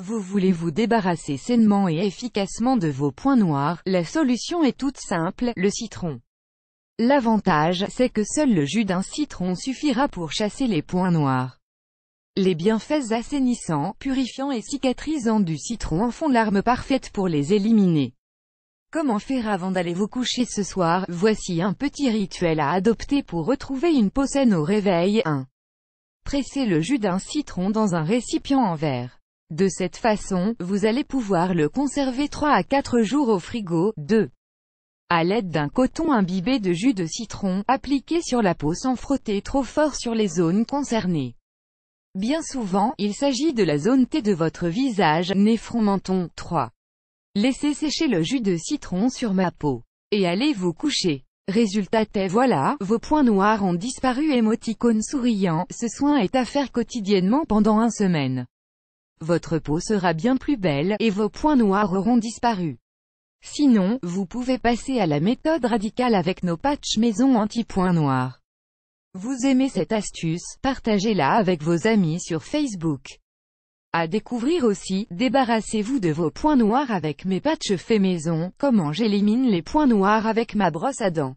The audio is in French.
Vous voulez vous débarrasser sainement et efficacement de vos points noirs, la solution est toute simple, le citron. L'avantage, c'est que seul le jus d'un citron suffira pour chasser les points noirs. Les bienfaits assainissants, purifiants et cicatrisants du citron en font l'arme parfaite pour les éliminer. Comment faire avant d'aller vous coucher ce soir Voici un petit rituel à adopter pour retrouver une peau saine au réveil. 1. Pressez le jus d'un citron dans un récipient en verre. De cette façon, vous allez pouvoir le conserver 3 à 4 jours au frigo. 2. À l'aide d'un coton imbibé de jus de citron, appliqué sur la peau sans frotter trop fort sur les zones concernées. Bien souvent, il s'agit de la zone T de votre visage, nez front menton. 3. Laissez sécher le jus de citron sur ma peau. Et allez vous coucher. Résultat T voilà, vos points noirs ont disparu émoticône souriant, ce soin est à faire quotidiennement pendant un semaine. Votre peau sera bien plus belle, et vos points noirs auront disparu. Sinon, vous pouvez passer à la méthode radicale avec nos patchs maison anti-points noirs. Vous aimez cette astuce, partagez-la avec vos amis sur Facebook. À découvrir aussi, débarrassez-vous de vos points noirs avec mes patchs faits maison, comment j'élimine les points noirs avec ma brosse à dents.